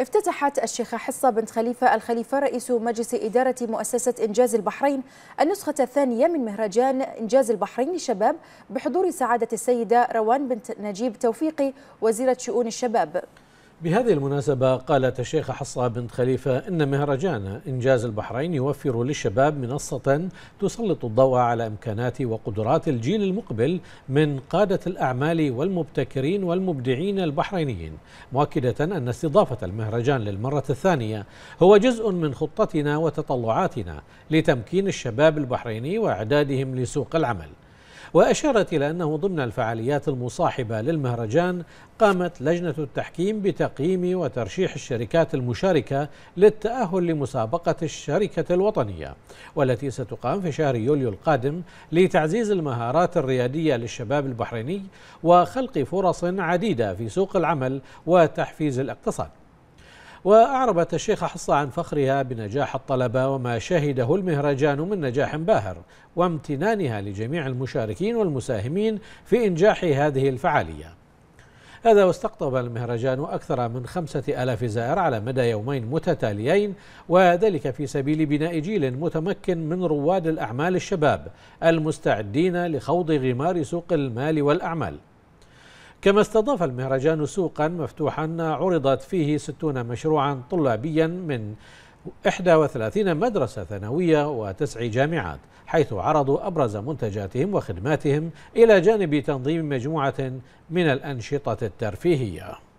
افتتحت الشيخة حصة بنت خليفة الخليفة رئيس مجلس إدارة مؤسسة إنجاز البحرين النسخة الثانية من مهرجان إنجاز البحرين للشباب بحضور سعادة السيدة روان بنت نجيب توفيقي وزيرة شؤون الشباب بهذه المناسبة قالت الشيخة حصة بنت خليفة إن مهرجان إنجاز البحرين يوفر للشباب منصة تسلط الضوء على إمكانات وقدرات الجيل المقبل من قادة الأعمال والمبتكرين والمبدعين البحرينيين مؤكدة أن استضافة المهرجان للمرة الثانية هو جزء من خطتنا وتطلعاتنا لتمكين الشباب البحريني وإعدادهم لسوق العمل وأشارت إلى أنه ضمن الفعاليات المصاحبة للمهرجان قامت لجنة التحكيم بتقييم وترشيح الشركات المشاركة للتأهل لمسابقة الشركة الوطنية والتي ستقام في شهر يوليو القادم لتعزيز المهارات الريادية للشباب البحريني وخلق فرص عديدة في سوق العمل وتحفيز الاقتصاد وأعربت الشيخة حصة عن فخرها بنجاح الطلبة وما شهده المهرجان من نجاح باهر وامتنانها لجميع المشاركين والمساهمين في إنجاح هذه الفعالية هذا واستقطب المهرجان أكثر من خمسة ألاف زائر على مدى يومين متتاليين وذلك في سبيل بناء جيل متمكن من رواد الأعمال الشباب المستعدين لخوض غمار سوق المال والأعمال كما استضاف المهرجان سوقا مفتوحا عرضت فيه 60 مشروعا طلابيا من 31 مدرسة ثانوية وتسع جامعات حيث عرضوا أبرز منتجاتهم وخدماتهم إلى جانب تنظيم مجموعة من الأنشطة الترفيهية